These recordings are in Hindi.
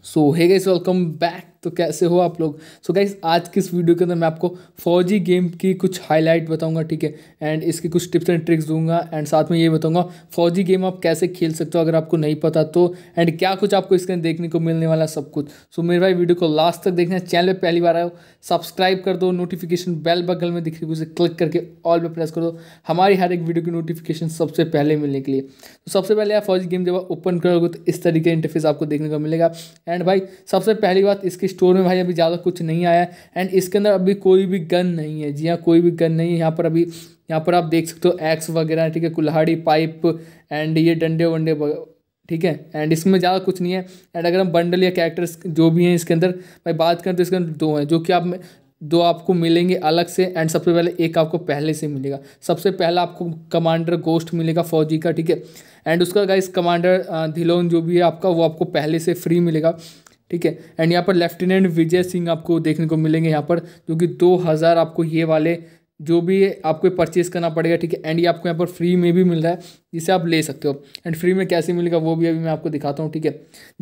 So hey guys welcome back तो कैसे हो आप लोग सो so गाइज आज की इस वीडियो के अंदर मैं आपको फौजी गेम की कुछ हाईलाइट बताऊंगा ठीक है एंड इसकी कुछ टिप्स एंड ट्रिक्स दूंगा एंड साथ में ये बताऊंगा फौजी गेम आप कैसे खेल सकते हो अगर आपको नहीं पता तो एंड क्या कुछ आपको इसके अंदर देखने को मिलने वाला सब कुछ सो so, मेरे भाई वीडियो को लास्ट तक देखना चैनल पर पहली बार आयो सब्सक्राइब कर दो नोटिफिकेशन बेल बगल में दिख रही उसे क्लिक करके ऑल पर प्रेस कर दो हमारी हर एक वीडियो की नोटिफिकेशन सबसे पहले मिलने के लिए तो सबसे पहले आप फौजी गेम जब ओपन करोगे तो इस तरीके इंटरफेस आपको देखने को मिलेगा एंड भाई सबसे पहली बात इसकी स्टोर में भाई अभी ज़्यादा कुछ नहीं आया एंड इसके अंदर अभी कोई भी गन नहीं है जी हाँ कोई भी गन नहीं है यहाँ पर अभी यहाँ पर आप देख सकते हो एक्स वगैरह ठीक है कुल्हाड़ी पाइप एंड ये डंडे वंडे ठीक है एंड इसमें ज़्यादा कुछ नहीं है एंड अगर हम बंडल या कैरेक्टर्स जो भी हैं इसके अंदर भाई बात करें तो इसके अंदर दो हैं जो कि आप दो आपको मिलेंगे अलग से एंड सबसे पहले एक आपको पहले से मिलेगा सबसे पहला आपको कमांडर गोस्ट मिलेगा फौजी का ठीक है एंड उसका गाइस कमांडर धिलोन जो भी है आपका वो आपको पहले से फ्री मिलेगा ठीक है एंड यहाँ पर लेफ्टिनेंट विजय सिंह आपको देखने को मिलेंगे यहाँ पर जो कि हजार आपको ये वाले जो भी आपको परचेज़ करना पड़ेगा ठीक है एंड ये आपको यहाँ पर फ्री में भी मिल रहा है जिसे आप ले सकते हो एंड फ्री में कैसे मिलेगा वो भी अभी मैं आपको दिखाता हूँ ठीक है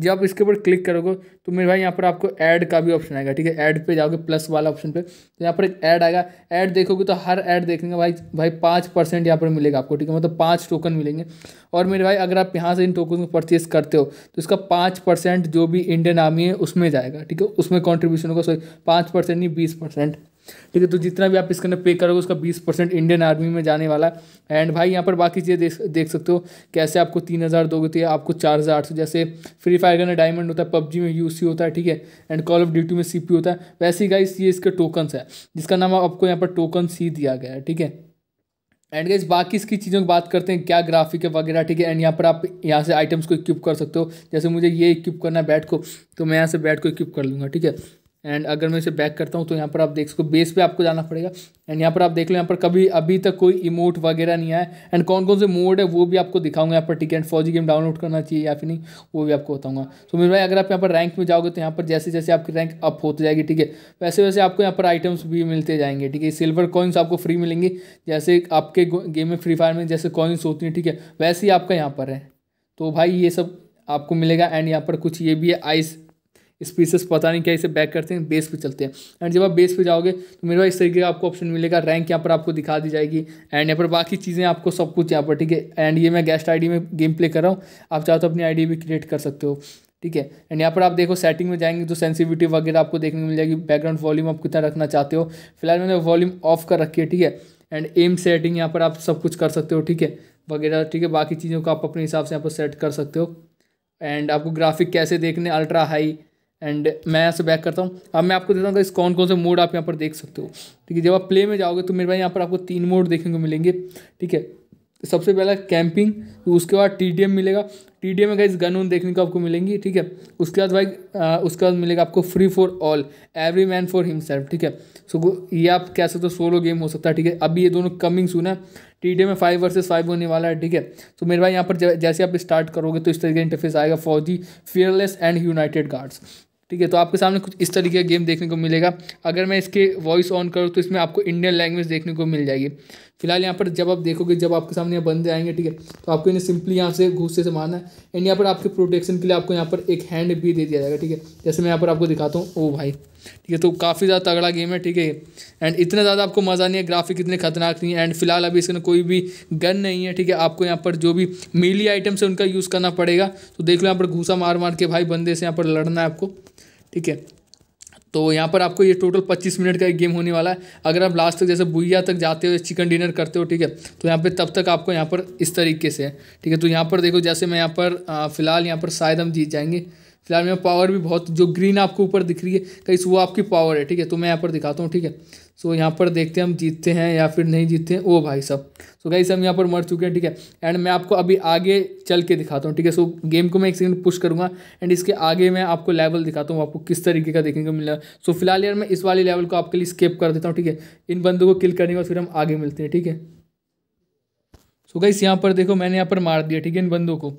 जब आप इसके ऊपर क्लिक करोगे तो मेरे भाई यहाँ पर आपको ऐड का भी ऑप्शन आएगा ठीक है ऐड पे जाओगे प्लस वाला ऑप्शन पे तो यहाँ पर एक ऐड आएगा ऐड देखोगे तो हर ऐड देखने का भाई भाई पाँच परसेंट यहाँ पर मिलेगा आपको ठीक है मतलब पाँच टोकन मिलेंगे और मेरे भाई अगर आप यहाँ से इन टोकन को परचेज़ करते हो तो इसका पाँच परसेंट जो भी इंडियन आर्मी है उसमें जाएगा ठीक है उसमें कॉन्ट्रीब्यूशन होगा सॉरी पाँच परसेंट नहीं बीस परसेंट ठीक है तो जितना भी आप इसके अंदर पे करोगे उसका बीस परसेंट इंडियन आर्मी में जाने वाला है एंड भाई यहाँ पर बाकी चीज़ें देख देख सकते हो कैसे आपको तीन हज़ार दोगे तो आपको चार हज़ार आठ सौ जैसे फ्री फायर का डायमंड होता है पबजी में यू होता है ठीक है एंड कॉल ऑफ ड्यूटी में सी होता है वैसे ही गाइस ये इसके टोकन्स है जिसका नाम आपको यहाँ पर टोकन सी दिया गया है ठीक है एंड गाइज बाकी इसकी चीज़ों की बात करते हैं क्या ग्राफिक है वगैरह ठीक है एंड यहाँ पर आप यहाँ से आइटम्स को इक्विप कर सकते हो जैसे मुझे ये इक्विप करना है बैट को तो मैं यहाँ से बैट को इक्विप कर लूँगा ठीक है एंड अगर मैं इसे बैक करता हूँ तो यहाँ पर आप देख सको बेस पे आपको जाना पड़ेगा एंड यहाँ पर आप देख लो यहाँ पर कभी अभी तक कोई इमोट वगैरह नहीं आया एंड कौन कौन से मोड है वो भी आपको दिखाऊंगा यहाँ पर ticket and FAUG game download करना चाहिए या फिर नहीं वो भी आपको बताऊंगा सो so, मेरे भाई अगर आप यहाँ पर रैंक में जाओगे तो यहाँ पर जैसे जैसे आपकी रैंक अप होती जाएगी ठीक है वैसे वैसे आपको यहाँ पर आइटम्स भी मिलते जाएंगे ठीक है सिल्वर कॉइन्स आपको फ्री मिलेंगी जैसे आपके गेम में फ्री फायर में जैसे कॉइन्स होती हैं ठीक है वैसे ही आपका यहाँ पर है तो भाई ये सब आपको मिलेगा एंड यहाँ पर कुछ ये भी है आइस स्पीसेस पता नहीं क्या इसे बैक करते हैं बेस पे चलते हैं एंड जब आप बेस पे जाओगे तो मेरे पास इस तरीके का आपको ऑप्शन मिलेगा रैंक यहाँ पर आपको दिखा दी जाएगी एंड यहाँ पर बाकी चीज़ें आपको सब कुछ यहाँ पर ठीक है एंड ये मैं गेस्ट आईडी में गेम प्ले कर रहा हूँ आप चाहो तो अपनी आई भी क्रिएट कर सकते हो ठीक है एंड यहाँ पर आप देखो सेटिंग में जाएंगे तो सेंसिविटी वगैरह आपको देखने को मिल जाएगी बैकग्राउंड वॉल्यूम आप कितना रखना चाहते हो फिलहाल मैंने वॉल्यूम ऑफ कर रखी है ठीक है एंड एम सेटिंग यहाँ पर आप सब कुछ कर सकते हो ठीक है वगैरह ठीक है बाकी चीज़ों को आप अपने हिसाब से यहाँ पर सेट कर सकते हो एंड आपको ग्राफिक कैसे देखने अल्ट्रा हाई एंड मैं यहाँ से बैक करता हूँ अब मैं आपको देता हूँ इस कौन कौन से मोड आप यहाँ पर देख सकते हो ठीक है जब आप प्ले में जाओगे तो मेरे भाई यहाँ पर आपको तीन मोड देखने को मिलेंगे ठीक है सबसे पहला कैंपिंग तो उसके बाद टी मिलेगा टी एम में गई गन उन देखने को आपको मिलेंगी ठीक है उसके बाद भाई आ, उसके बाद मिलेगा आपको free for all every man for himself ठीक है सो so, ये आप कह सकते हो सोलो गेम हो सकता है ठीक है अभी ये दोनों कमिंग सुना है टी डी एम में फाइव वर्सेस फाइव होने वाला है ठीक है तो मेरे भाई यहाँ पर जैसे आप स्टार्ट करोगे तो इस तरीके का इंटरफेस आएगा for the fearless and united guards ठीक है तो आपके सामने कुछ इस तरीके का गेम देखने को मिलेगा अगर मैं इसके वॉइस ऑन करूँ तो इसमें आपको इंडियन लैंग्वेज देखने को मिल जाएगी फिलहाल यहाँ पर जब आप देखोगे जब आपके सामने यहाँ बंदे आएंगे ठीक है तो आपको इन्हें सिंपली यहाँ से घूसे से मारना है एंड यहाँ पर आपके प्रोटेक्शन के लिए आपको यहाँ पर एक हैंड भी दे दिया जाएगा ठीक है जैसे मैं यहाँ पर आपको दिखाता हूँ ओ भाई ठीक है तो काफ़ी ज़्यादा तगड़ा गेम है ठीक है एंड इतना ज़्यादा आपको मज़ा नहीं है ग्राफिक इतने खतरनाक नहीं है एंड फिलहाल अभी इसमें कोई भी गन नहीं है ठीक है आपको यहाँ पर जो भी मिली आइटम्स है उनका यूज़ करना पड़ेगा तो देख लो यहाँ पर घूसा मार मार के भाई बंदे से यहाँ पर लड़ना है आपको ठीक है तो यहाँ पर आपको ये टोटल 25 मिनट का एक गेम होने वाला है अगर आप लास्ट तक जैसे बुइया तक जाते हो चिकन डिनर करते हो ठीक है तो यहाँ पे तब तक आपको यहाँ पर इस तरीके से है ठीक है तो यहाँ पर देखो जैसे मैं यहाँ पर फ़िलहाल यहाँ पर शायद हम जीत जाएंगे फिलहाल में पावर भी बहुत जो ग्रीन आपको ऊपर दिख रही है कहीं वो आपकी पावर है ठीक है तो मैं यहाँ पर दिखाता हूँ ठीक है सो यहाँ पर देखते हैं हम जीतते हैं या फिर नहीं जीतते हैं ओ भाई साहब सो गाइस हम यहाँ पर मर चुके हैं ठीक है एंड मैं आपको अभी आगे चल के दिखाता हूँ ठीक है सो गेम को मैं एक सेकंड पुश करूँगा एंड इसके आगे मैं आपको लेवल दिखाता हूँ आपको किस तरीके का देखने को मिल रहा है सो फिलहाल यार मैं इस वाले लेवल को आपके लिए स्केप कर देता हूँ ठीक है इन बंदों को किल करने के बाद फिर हम आगे मिलते हैं ठीक है सो गाइस यहाँ पर देखो मैंने यहाँ पर मार दिया ठीक है इन बंदों को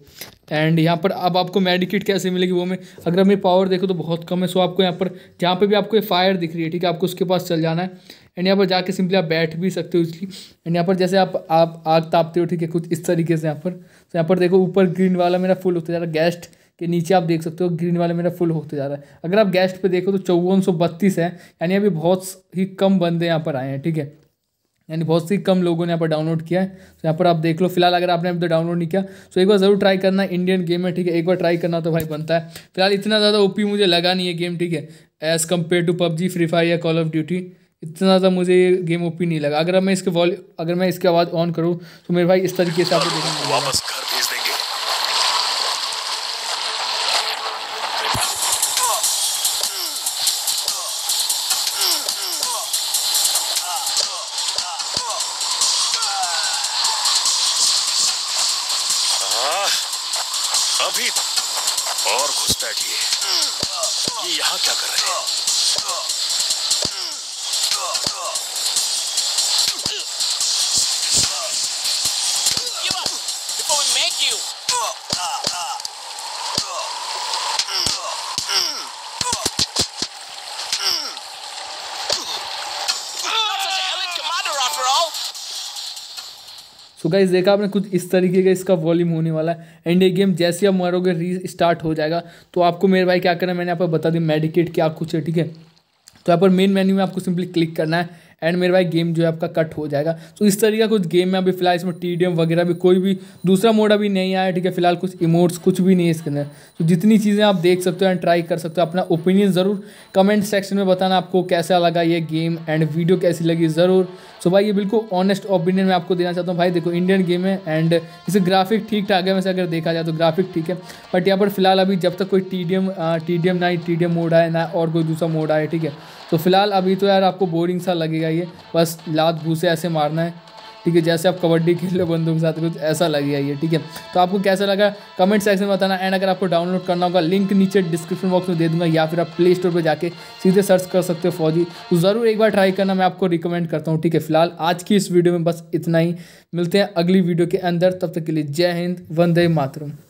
एंड यहाँ पर अब आपको मेडिकेट कैसे मिलेगी वो मैं अगर मैं पावर देखो तो बहुत कम है सो आपको यहाँ पर जहाँ पे भी आपको ये फायर दिख रही है ठीक है आपको उसके पास चल जाना है एंड यहाँ पर जाके सिंपली आप बैठ भी सकते हो इसलिए एंड यहाँ पर जैसे आप आप आग तापते हो ठीक है कुछ इस तरीके से यहाँ पर तो यहाँ पर देखो ऊपर ग्रीन वाला मेरा फुल होता जा रहा है गैस्ट के नीचे आप देख सकते हो ग्रीन वाला मेरा फुल होते जा रहा है अगर आप गेस्ट पर देखो तो चौवन है यानी अभी बहुत ही कम बंदे यहाँ पर आए हैं ठीक है यानी बहुत सी कम लोगों ने यहाँ पर डाउनलोड किया है तो यहाँ पर आप देख लो फिलहाल अगर आपने अभी तक डाउनलोड नहीं किया तो एक बार ज़रूर ट्राई करना इंडियन गेम है ठीक है एक बार ट्राई करना तो भाई बनता है फिलहाल इतना ज़्यादा ओपी मुझे लगा नहीं है गेम ठीक है as compare to PUBG free fire या कॉल ऑफ ड्यूटी इतना ज़्यादा मुझे ये गेम ओपी नहीं लगा अगर मैं इसके वॉल अगर मैं इसकी आवाज़ ऑन करूँ तो मेरे भाई इस तरीके से आपको वापस घर भेज देंगे अभी और बैठिए ये यहाँ क्या कर रहे हैं तो गाइज देखा आपने कुछ इस तरीके का इसका वॉल्यूम होने वाला है एंड ये गेम जैसे आप मारोगे री स्टार्ट हो जाएगा तो आपको मेरे भाई क्या करना है मैंने यहाँ पर बता दी मेडिकेट क्या कुछ है ठीक है तो यहाँ पर मेन मेन्यू में आपको सिंपली क्लिक करना है एंड मेरे भाई गेम जो है आपका कट हो जाएगा तो इस तरीके का कुछ गेम है अभी फिलहाल इसमें टी वगैरह भी कोई भी दूसरा मोड अभी नहीं आया ठीक है फिलहाल कुछ इमोट्स कुछ भी नहीं है इसके अंदर तो जितनी चीज़ें आप देख सकते हो एंड ट्राई कर सकते हो अपना ओपिनियन ज़रूर कमेंट सेक्शन में बताना आपको कैसा लगा ये गेम एंड वीडियो कैसी लगी ज़रूर सो तो भाई ये बिल्कुल ऑनेस्ट ओपिनियन मैं आपको देना चाहता हूँ भाई देखो इंडियन गेम है एंड इसे ग्राफिक ठीक ठाक है वैसे अगर देखा जाए तो ग्राफिक ठीक है बट यहाँ पर फिलहाल अभी जब तक कोई T D M T D M ना ही टी डी एम मोड आए ना और कोई दूसरा मोड आए ठीक है तो फिलहाल अभी तो यार आपको बोरिंग सा लगेगा आइए बस लात घूसे ऐसे मारना है ठीक है जैसे आप कबड्डी खेल रहे हो बंदूक के साथ कुछ ऐसा गया ये ठीक है तो आपको कैसा लगा कमेंट सेक्शन में बताना एंड अगर आपको डाउनलोड करना होगा लिंक नीचे डिस्क्रिप्शन बॉक्स में दे दूंगा या फिर आप प्ले स्टोर पर जाके सीधे सर्च कर सकते हो फौजी तो ज़रूर एक बार ट्राई करना मैं आपको रिकमेंड करता हूँ ठीक है फिलहाल आज की इस वीडियो में बस इतना ही मिलते हैं अगली वीडियो के अंदर तब तक के लिए जय हिंद वंदे मातरम